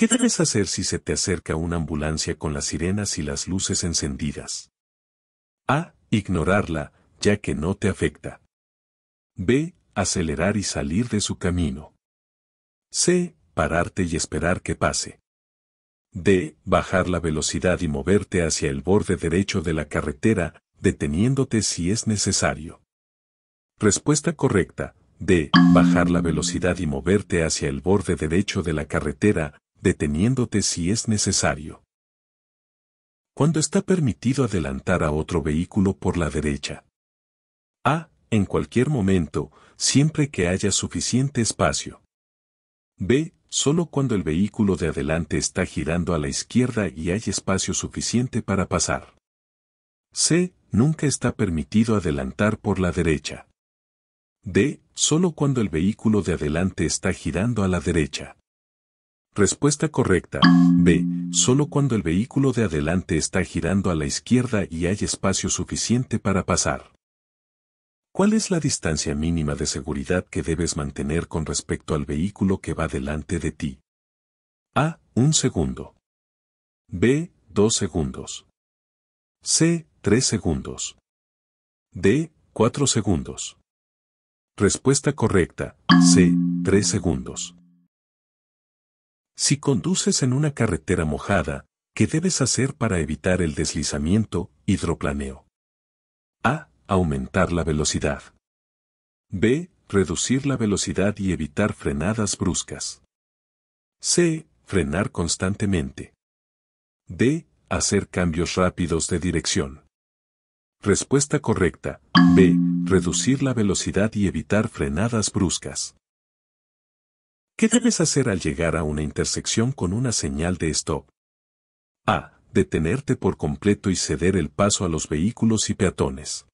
¿Qué debes hacer si se te acerca una ambulancia con las sirenas y las luces encendidas? A. Ignorarla, ya que no te afecta. B. Acelerar y salir de su camino. C. Pararte y esperar que pase. D. Bajar la velocidad y moverte hacia el borde derecho de la carretera, deteniéndote si es necesario. Respuesta correcta. D. Bajar la velocidad y moverte hacia el borde derecho de la carretera, deteniéndote si es necesario. Cuando está permitido adelantar a otro vehículo por la derecha. A. Ah, en cualquier momento, siempre que haya suficiente espacio. B. Solo cuando el vehículo de adelante está girando a la izquierda y hay espacio suficiente para pasar. C. Nunca está permitido adelantar por la derecha. D. Solo cuando el vehículo de adelante está girando a la derecha. Respuesta correcta. B. Solo cuando el vehículo de adelante está girando a la izquierda y hay espacio suficiente para pasar. ¿Cuál es la distancia mínima de seguridad que debes mantener con respecto al vehículo que va delante de ti? A. Un segundo. B. Dos segundos. C. Tres segundos. D. Cuatro segundos. Respuesta correcta. C. Tres segundos. Si conduces en una carretera mojada, ¿qué debes hacer para evitar el deslizamiento, hidroplaneo? A. Aumentar la velocidad. B. Reducir la velocidad y evitar frenadas bruscas. C. Frenar constantemente. D. Hacer cambios rápidos de dirección. Respuesta correcta. B. Reducir la velocidad y evitar frenadas bruscas. ¿Qué debes hacer al llegar a una intersección con una señal de stop? A. Detenerte por completo y ceder el paso a los vehículos y peatones.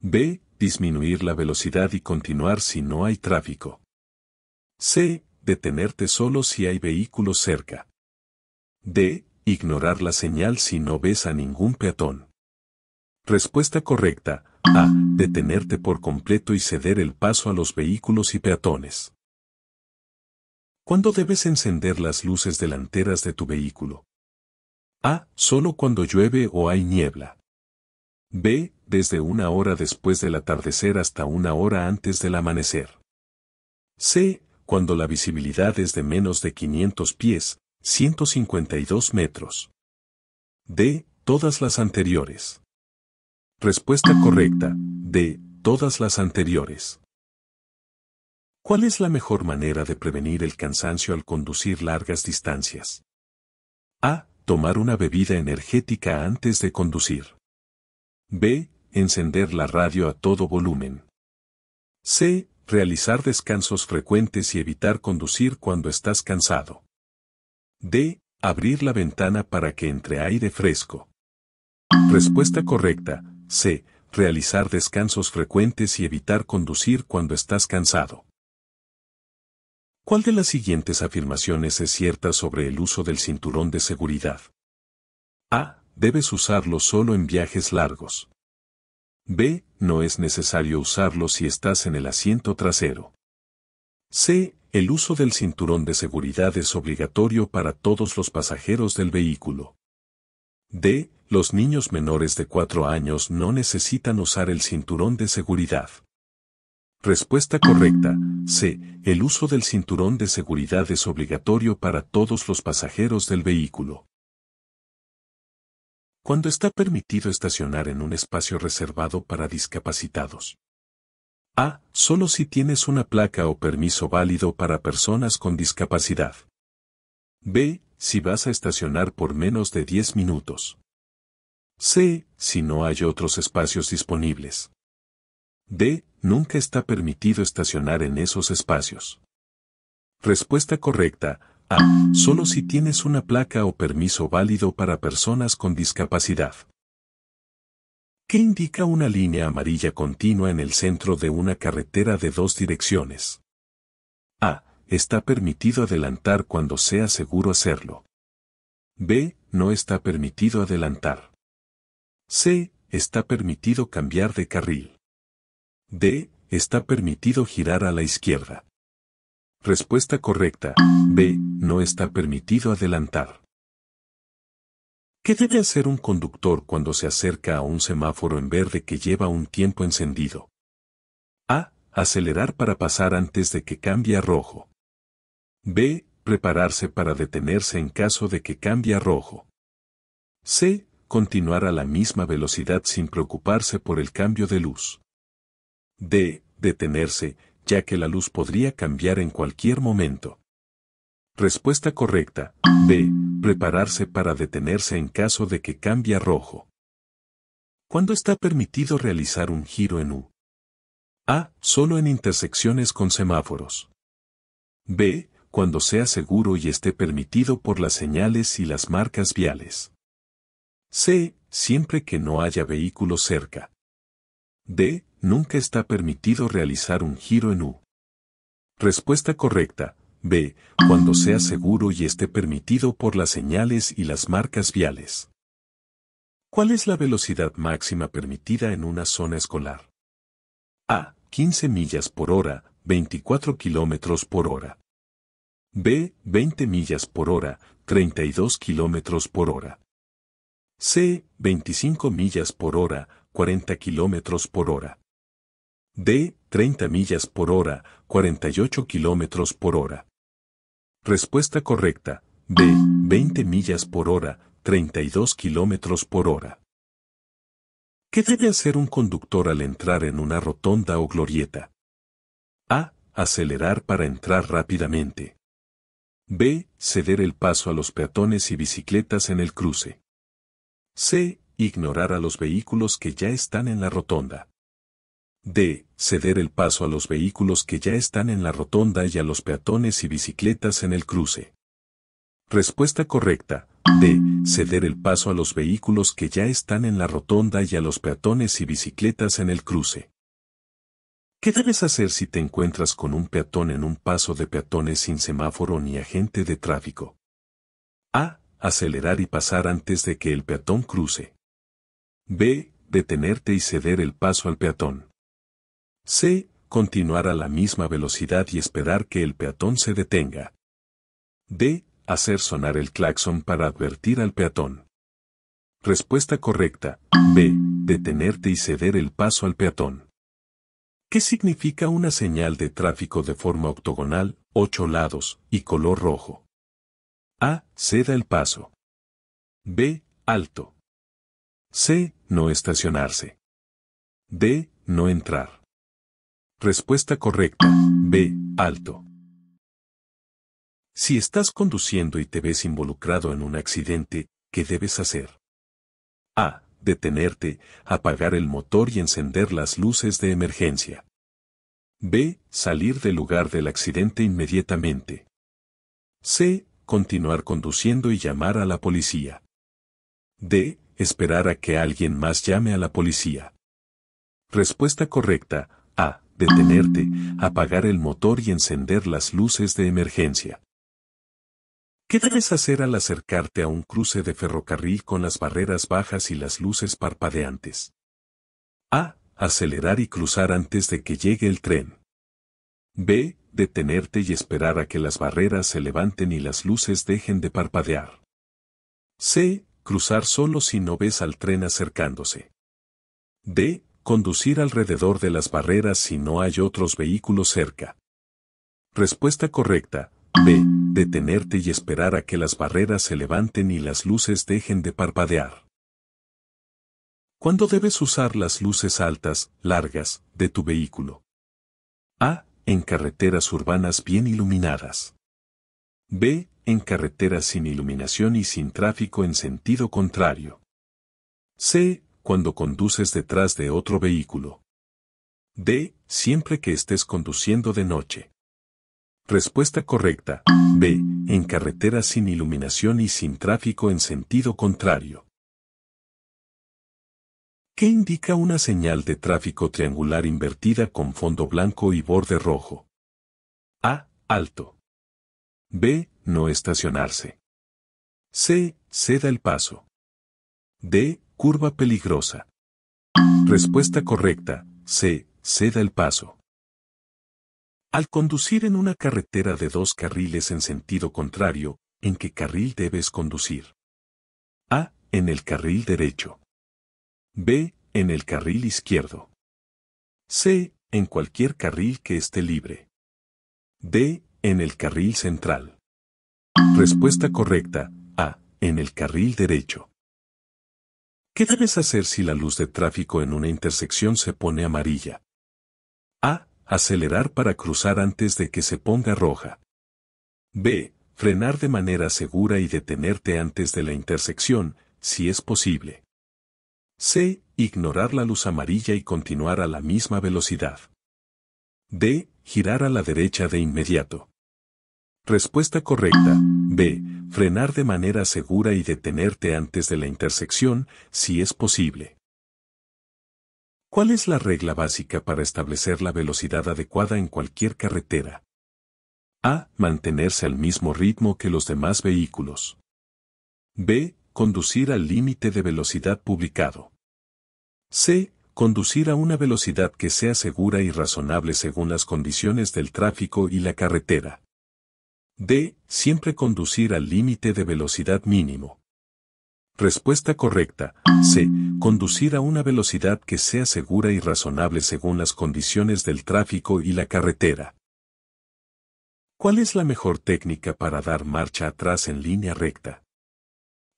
B. Disminuir la velocidad y continuar si no hay tráfico. C. Detenerte solo si hay vehículos cerca. D. Ignorar la señal si no ves a ningún peatón. Respuesta correcta. A. Detenerte por completo y ceder el paso a los vehículos y peatones. ¿Cuándo debes encender las luces delanteras de tu vehículo? A. Solo cuando llueve o hay niebla. B. Desde una hora después del atardecer hasta una hora antes del amanecer. C. Cuando la visibilidad es de menos de 500 pies, 152 metros. D. Todas las anteriores. Respuesta correcta, D. Todas las anteriores. ¿Cuál es la mejor manera de prevenir el cansancio al conducir largas distancias? A. Tomar una bebida energética antes de conducir. B. Encender la radio a todo volumen. C. Realizar descansos frecuentes y evitar conducir cuando estás cansado. D. Abrir la ventana para que entre aire fresco. Respuesta correcta. C. Realizar descansos frecuentes y evitar conducir cuando estás cansado. ¿Cuál de las siguientes afirmaciones es cierta sobre el uso del cinturón de seguridad? A. Debes usarlo solo en viajes largos. B. No es necesario usarlo si estás en el asiento trasero. C. El uso del cinturón de seguridad es obligatorio para todos los pasajeros del vehículo. D. Los niños menores de 4 años no necesitan usar el cinturón de seguridad. Respuesta correcta. C. El uso del cinturón de seguridad es obligatorio para todos los pasajeros del vehículo. Cuando está permitido estacionar en un espacio reservado para discapacitados. A. Solo si tienes una placa o permiso válido para personas con discapacidad. B. Si vas a estacionar por menos de 10 minutos. C. Si no hay otros espacios disponibles. D. Nunca está permitido estacionar en esos espacios. Respuesta correcta. A. Solo si tienes una placa o permiso válido para personas con discapacidad. ¿Qué indica una línea amarilla continua en el centro de una carretera de dos direcciones? A. Está permitido adelantar cuando sea seguro hacerlo. B. No está permitido adelantar. C. Está permitido cambiar de carril. D. Está permitido girar a la izquierda. Respuesta correcta. B. No está permitido adelantar. ¿Qué debe hacer un conductor cuando se acerca a un semáforo en verde que lleva un tiempo encendido? A. Acelerar para pasar antes de que cambie a rojo. B. Prepararse para detenerse en caso de que cambie a rojo. C. Continuar a la misma velocidad sin preocuparse por el cambio de luz. D. detenerse, ya que la luz podría cambiar en cualquier momento. Respuesta correcta. B. Prepararse para detenerse en caso de que cambie rojo. ¿Cuándo está permitido realizar un giro en U? A. Solo en intersecciones con semáforos. B. Cuando sea seguro y esté permitido por las señales y las marcas viales. C. Siempre que no haya vehículos cerca. D nunca está permitido realizar un giro en U. Respuesta correcta. B. Cuando sea seguro y esté permitido por las señales y las marcas viales. ¿Cuál es la velocidad máxima permitida en una zona escolar? A. 15 millas por hora, 24 kilómetros por hora. B. 20 millas por hora, 32 kilómetros por hora. C. 25 millas por hora, 40 kilómetros por hora. D. 30 millas por hora, 48 kilómetros por hora. Respuesta correcta, B, 20 millas por hora, 32 kilómetros por hora. ¿Qué debe hacer un conductor al entrar en una rotonda o glorieta? A. Acelerar para entrar rápidamente. B. Ceder el paso a los peatones y bicicletas en el cruce. C. Ignorar a los vehículos que ya están en la rotonda. D. Ceder el paso a los vehículos que ya están en la rotonda y a los peatones y bicicletas en el cruce. Respuesta correcta. D. Ceder el paso a los vehículos que ya están en la rotonda y a los peatones y bicicletas en el cruce. ¿Qué debes hacer si te encuentras con un peatón en un paso de peatones sin semáforo ni agente de tráfico? A. Acelerar y pasar antes de que el peatón cruce. B. Detenerte y ceder el paso al peatón. C. Continuar a la misma velocidad y esperar que el peatón se detenga. D. Hacer sonar el claxon para advertir al peatón. Respuesta correcta. B. Detenerte y ceder el paso al peatón. ¿Qué significa una señal de tráfico de forma octogonal, ocho lados y color rojo? A. Ceda el paso. B. Alto. C. No estacionarse. D. No entrar. Respuesta correcta. B. Alto. Si estás conduciendo y te ves involucrado en un accidente, ¿qué debes hacer? A. Detenerte, apagar el motor y encender las luces de emergencia. B. Salir del lugar del accidente inmediatamente. C. Continuar conduciendo y llamar a la policía. D. Esperar a que alguien más llame a la policía. Respuesta correcta, A detenerte, apagar el motor y encender las luces de emergencia. ¿Qué debes hacer al acercarte a un cruce de ferrocarril con las barreras bajas y las luces parpadeantes? A. Acelerar y cruzar antes de que llegue el tren. B. Detenerte y esperar a que las barreras se levanten y las luces dejen de parpadear. C. Cruzar solo si no ves al tren acercándose. D. Conducir alrededor de las barreras si no hay otros vehículos cerca. Respuesta correcta. B. Detenerte y esperar a que las barreras se levanten y las luces dejen de parpadear. ¿Cuándo debes usar las luces altas, largas, de tu vehículo? A. En carreteras urbanas bien iluminadas. B. En carreteras sin iluminación y sin tráfico en sentido contrario. C cuando conduces detrás de otro vehículo. D. Siempre que estés conduciendo de noche. Respuesta correcta. B. En carretera sin iluminación y sin tráfico en sentido contrario. ¿Qué indica una señal de tráfico triangular invertida con fondo blanco y borde rojo? A. Alto. B. No estacionarse. C. Ceda el paso. D. Curva peligrosa. Respuesta correcta, C. Ceda el paso. Al conducir en una carretera de dos carriles en sentido contrario, ¿en qué carril debes conducir? A. En el carril derecho. B. En el carril izquierdo. C. En cualquier carril que esté libre. D. En el carril central. Respuesta correcta. A. En el carril derecho. ¿Qué debes hacer si la luz de tráfico en una intersección se pone amarilla? A. Acelerar para cruzar antes de que se ponga roja. B. Frenar de manera segura y detenerte antes de la intersección, si es posible. C. Ignorar la luz amarilla y continuar a la misma velocidad. D. Girar a la derecha de inmediato. Respuesta correcta. B. Frenar de manera segura y detenerte antes de la intersección, si es posible. ¿Cuál es la regla básica para establecer la velocidad adecuada en cualquier carretera? A. Mantenerse al mismo ritmo que los demás vehículos. B. Conducir al límite de velocidad publicado. C. Conducir a una velocidad que sea segura y razonable según las condiciones del tráfico y la carretera. D. Siempre conducir al límite de velocidad mínimo. Respuesta correcta. C. Conducir a una velocidad que sea segura y razonable según las condiciones del tráfico y la carretera. ¿Cuál es la mejor técnica para dar marcha atrás en línea recta?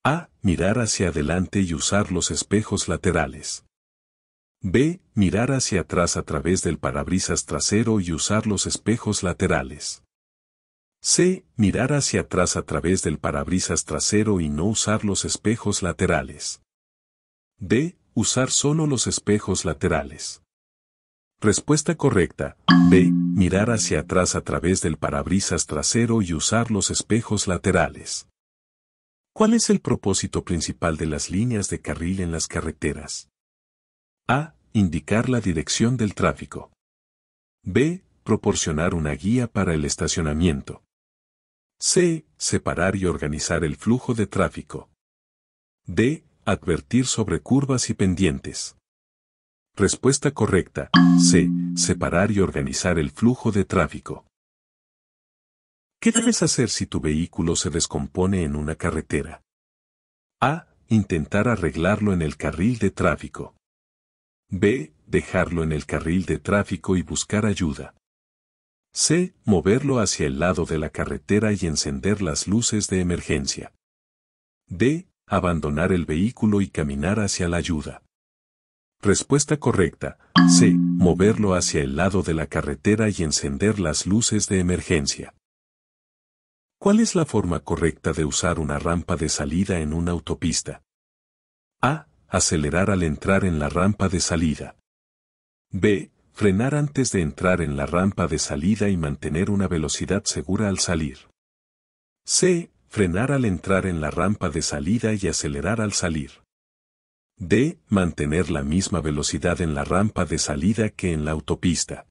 A. Mirar hacia adelante y usar los espejos laterales. B. Mirar hacia atrás a través del parabrisas trasero y usar los espejos laterales. C. Mirar hacia atrás a través del parabrisas trasero y no usar los espejos laterales. D. Usar solo los espejos laterales. Respuesta correcta. B. Mirar hacia atrás a través del parabrisas trasero y usar los espejos laterales. ¿Cuál es el propósito principal de las líneas de carril en las carreteras? A. Indicar la dirección del tráfico. B. Proporcionar una guía para el estacionamiento. C. Separar y organizar el flujo de tráfico. D. Advertir sobre curvas y pendientes. Respuesta correcta. C. Separar y organizar el flujo de tráfico. ¿Qué debes hacer si tu vehículo se descompone en una carretera? A. Intentar arreglarlo en el carril de tráfico. B. Dejarlo en el carril de tráfico y buscar ayuda. C. Moverlo hacia el lado de la carretera y encender las luces de emergencia. D. Abandonar el vehículo y caminar hacia la ayuda. Respuesta correcta. C. Moverlo hacia el lado de la carretera y encender las luces de emergencia. ¿Cuál es la forma correcta de usar una rampa de salida en una autopista? A. Acelerar al entrar en la rampa de salida. B frenar antes de entrar en la rampa de salida y mantener una velocidad segura al salir. C. Frenar al entrar en la rampa de salida y acelerar al salir. D. Mantener la misma velocidad en la rampa de salida que en la autopista.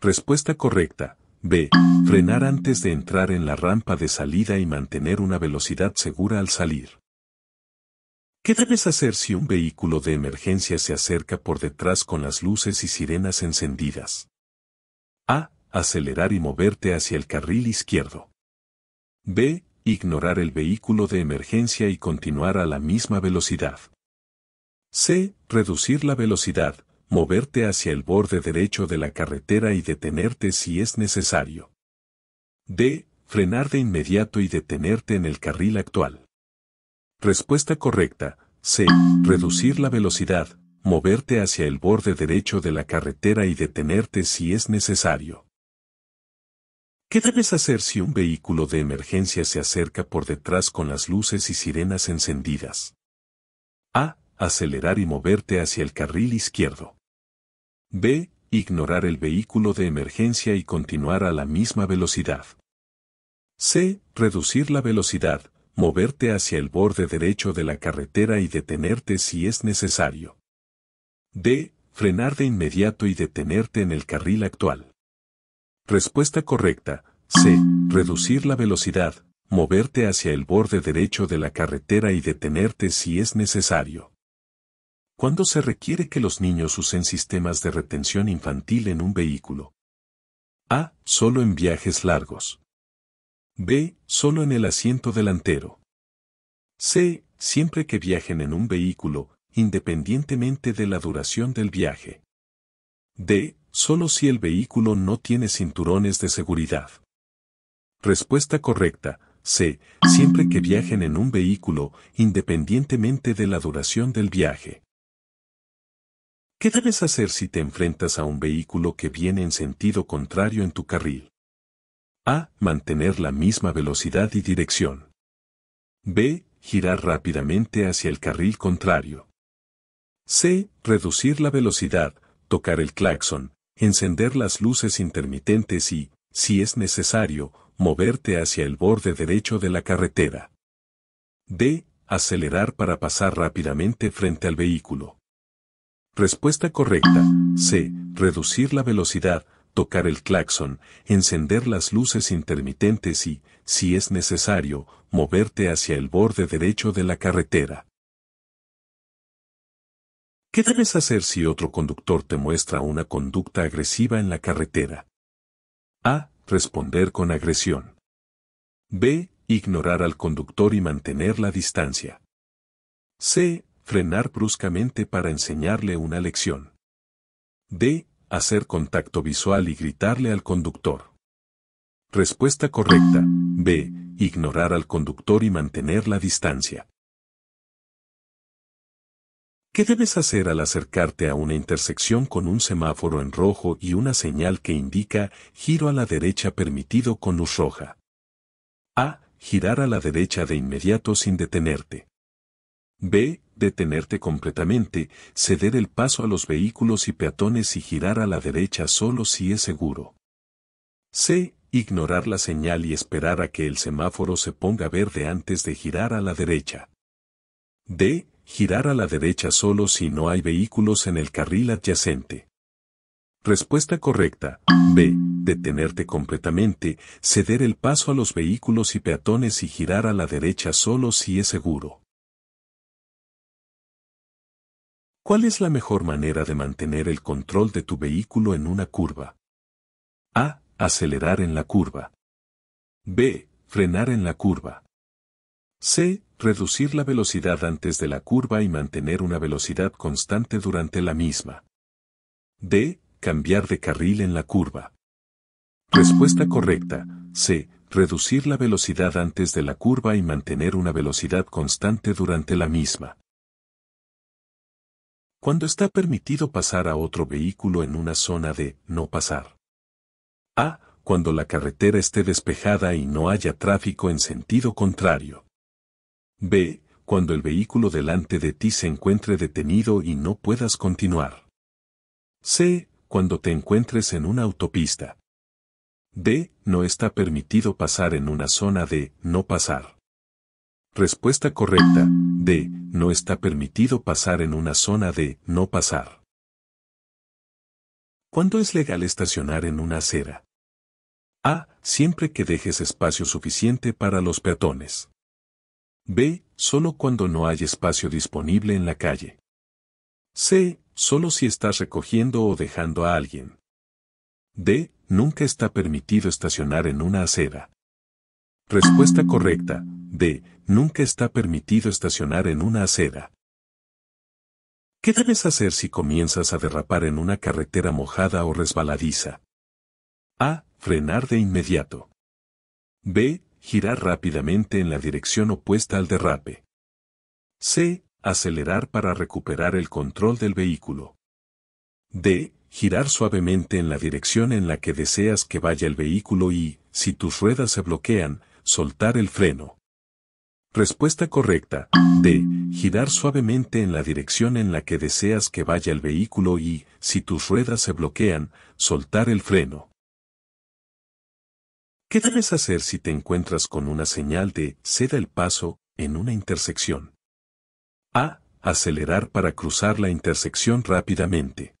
Respuesta correcta. B. Frenar antes de entrar en la rampa de salida y mantener una velocidad segura al salir. ¿Qué debes hacer si un vehículo de emergencia se acerca por detrás con las luces y sirenas encendidas? A. Acelerar y moverte hacia el carril izquierdo. B. Ignorar el vehículo de emergencia y continuar a la misma velocidad. C. Reducir la velocidad, moverte hacia el borde derecho de la carretera y detenerte si es necesario. D. Frenar de inmediato y detenerte en el carril actual. Respuesta correcta. C. Reducir la velocidad, moverte hacia el borde derecho de la carretera y detenerte si es necesario. ¿Qué debes hacer si un vehículo de emergencia se acerca por detrás con las luces y sirenas encendidas? A. Acelerar y moverte hacia el carril izquierdo. B. Ignorar el vehículo de emergencia y continuar a la misma velocidad. C. Reducir la velocidad, moverte hacia el borde derecho de la carretera y detenerte si es necesario. D. Frenar de inmediato y detenerte en el carril actual. Respuesta correcta. C. Reducir la velocidad, moverte hacia el borde derecho de la carretera y detenerte si es necesario. ¿Cuándo se requiere que los niños usen sistemas de retención infantil en un vehículo? A. Solo en viajes largos. B. Solo en el asiento delantero. C. Siempre que viajen en un vehículo, independientemente de la duración del viaje. D. Solo si el vehículo no tiene cinturones de seguridad. Respuesta correcta. C. Siempre que viajen en un vehículo, independientemente de la duración del viaje. ¿Qué debes hacer si te enfrentas a un vehículo que viene en sentido contrario en tu carril? A. Mantener la misma velocidad y dirección. B. Girar rápidamente hacia el carril contrario. C. Reducir la velocidad, tocar el claxon, encender las luces intermitentes y, si es necesario, moverte hacia el borde derecho de la carretera. D. Acelerar para pasar rápidamente frente al vehículo. Respuesta correcta. C. Reducir la velocidad, tocar el claxon, encender las luces intermitentes y, si es necesario, moverte hacia el borde derecho de la carretera. ¿Qué debes hacer si otro conductor te muestra una conducta agresiva en la carretera? A. Responder con agresión. B. Ignorar al conductor y mantener la distancia. C. Frenar bruscamente para enseñarle una lección. D hacer contacto visual y gritarle al conductor. Respuesta correcta. B. Ignorar al conductor y mantener la distancia. ¿Qué debes hacer al acercarte a una intersección con un semáforo en rojo y una señal que indica giro a la derecha permitido con luz roja? A. Girar a la derecha de inmediato sin detenerte. B detenerte completamente, ceder el paso a los vehículos y peatones y girar a la derecha solo si es seguro. C. Ignorar la señal y esperar a que el semáforo se ponga verde antes de girar a la derecha. D. Girar a la derecha solo si no hay vehículos en el carril adyacente. Respuesta correcta. B. Detenerte completamente, ceder el paso a los vehículos y peatones y girar a la derecha solo si es seguro. ¿Cuál es la mejor manera de mantener el control de tu vehículo en una curva? A. Acelerar en la curva. B. Frenar en la curva. C. Reducir la velocidad antes de la curva y mantener una velocidad constante durante la misma. D. Cambiar de carril en la curva. Respuesta correcta. C. Reducir la velocidad antes de la curva y mantener una velocidad constante durante la misma cuando está permitido pasar a otro vehículo en una zona de no pasar. A. Cuando la carretera esté despejada y no haya tráfico en sentido contrario. B. Cuando el vehículo delante de ti se encuentre detenido y no puedas continuar. C. Cuando te encuentres en una autopista. D. No está permitido pasar en una zona de no pasar. Respuesta correcta, D. No está permitido pasar en una zona de no pasar. ¿Cuándo es legal estacionar en una acera? A. Siempre que dejes espacio suficiente para los peatones. B. Solo cuando no hay espacio disponible en la calle. C. Solo si estás recogiendo o dejando a alguien. D. Nunca está permitido estacionar en una acera. Respuesta correcta. D. nunca está permitido estacionar en una acera. ¿Qué debes hacer si comienzas a derrapar en una carretera mojada o resbaladiza? A. Frenar de inmediato. B. Girar rápidamente en la dirección opuesta al derrape. C. Acelerar para recuperar el control del vehículo. D. Girar suavemente en la dirección en la que deseas que vaya el vehículo y, si tus ruedas se bloquean, soltar el freno. Respuesta correcta. D. Girar suavemente en la dirección en la que deseas que vaya el vehículo y, si tus ruedas se bloquean, soltar el freno. ¿Qué debes hacer si te encuentras con una señal de ceda el paso en una intersección? A. Acelerar para cruzar la intersección rápidamente.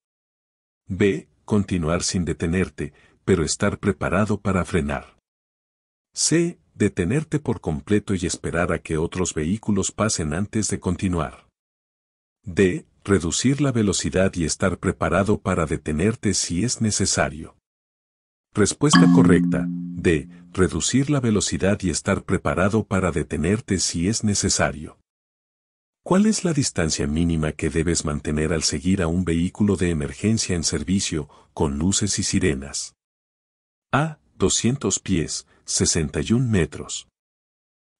B. Continuar sin detenerte, pero estar preparado para frenar. C detenerte por completo y esperar a que otros vehículos pasen antes de continuar. D. Reducir la velocidad y estar preparado para detenerte si es necesario. Respuesta correcta. D. Reducir la velocidad y estar preparado para detenerte si es necesario. ¿Cuál es la distancia mínima que debes mantener al seguir a un vehículo de emergencia en servicio, con luces y sirenas? A. 200 pies, 61 metros.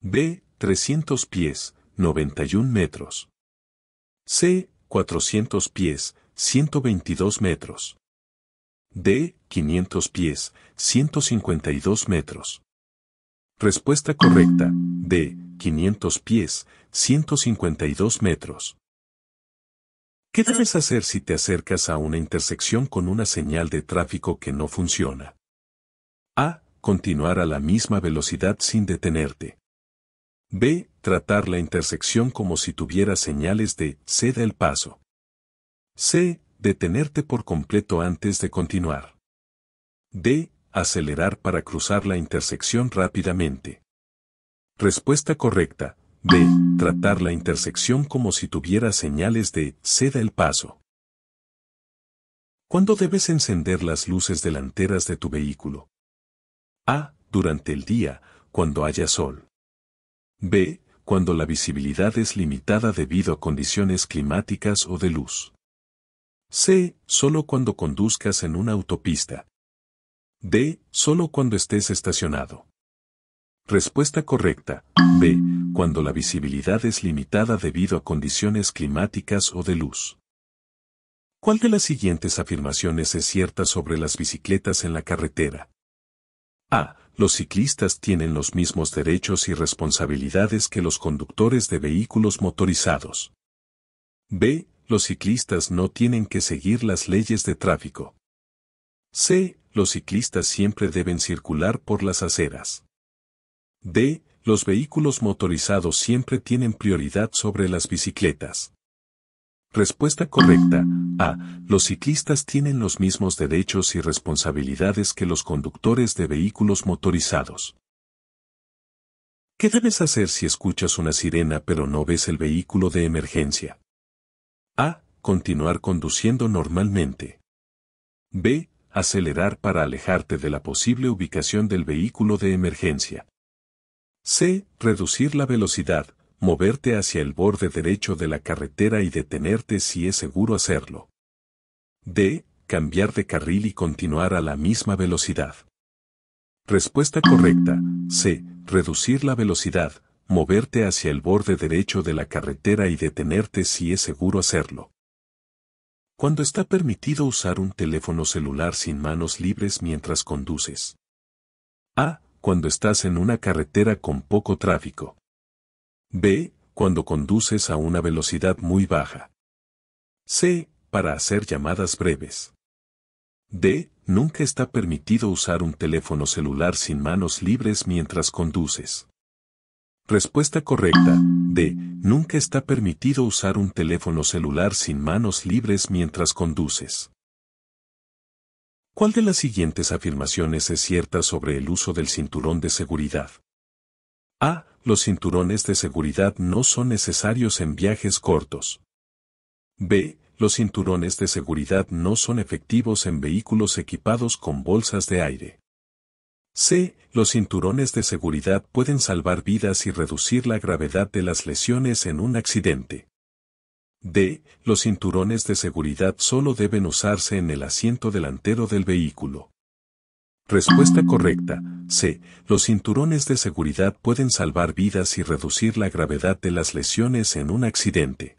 B, 300 pies, 91 metros. C, 400 pies, 122 metros. D, 500 pies, 152 metros. Respuesta correcta, D, 500 pies, 152 metros. ¿Qué debes hacer si te acercas a una intersección con una señal de tráfico que no funciona? A continuar a la misma velocidad sin detenerte. B. Tratar la intersección como si tuviera señales de ceda el paso. C. Detenerte por completo antes de continuar. D. Acelerar para cruzar la intersección rápidamente. Respuesta correcta. B. Tratar la intersección como si tuviera señales de ceda el paso. ¿Cuándo debes encender las luces delanteras de tu vehículo? A. Durante el día, cuando haya sol. B. Cuando la visibilidad es limitada debido a condiciones climáticas o de luz. C. Solo cuando conduzcas en una autopista. D. Solo cuando estés estacionado. Respuesta correcta. B. Cuando la visibilidad es limitada debido a condiciones climáticas o de luz. ¿Cuál de las siguientes afirmaciones es cierta sobre las bicicletas en la carretera? A. Los ciclistas tienen los mismos derechos y responsabilidades que los conductores de vehículos motorizados. B. Los ciclistas no tienen que seguir las leyes de tráfico. C. Los ciclistas siempre deben circular por las aceras. D. Los vehículos motorizados siempre tienen prioridad sobre las bicicletas. Respuesta correcta. A. Los ciclistas tienen los mismos derechos y responsabilidades que los conductores de vehículos motorizados. ¿Qué debes hacer si escuchas una sirena pero no ves el vehículo de emergencia? A. Continuar conduciendo normalmente. B. Acelerar para alejarte de la posible ubicación del vehículo de emergencia. C. Reducir la velocidad, moverte hacia el borde derecho de la carretera y detenerte si es seguro hacerlo. D. Cambiar de carril y continuar a la misma velocidad. Respuesta correcta. C. Reducir la velocidad, moverte hacia el borde derecho de la carretera y detenerte si es seguro hacerlo. Cuando está permitido usar un teléfono celular sin manos libres mientras conduces. A. Cuando estás en una carretera con poco tráfico. B. Cuando conduces a una velocidad muy baja. C. Para hacer llamadas breves. D. Nunca está permitido usar un teléfono celular sin manos libres mientras conduces. Respuesta correcta. D. Nunca está permitido usar un teléfono celular sin manos libres mientras conduces. ¿Cuál de las siguientes afirmaciones es cierta sobre el uso del cinturón de seguridad? A los cinturones de seguridad no son necesarios en viajes cortos. B. Los cinturones de seguridad no son efectivos en vehículos equipados con bolsas de aire. C. Los cinturones de seguridad pueden salvar vidas y reducir la gravedad de las lesiones en un accidente. D. Los cinturones de seguridad solo deben usarse en el asiento delantero del vehículo. Respuesta correcta. C. Los cinturones de seguridad pueden salvar vidas y reducir la gravedad de las lesiones en un accidente.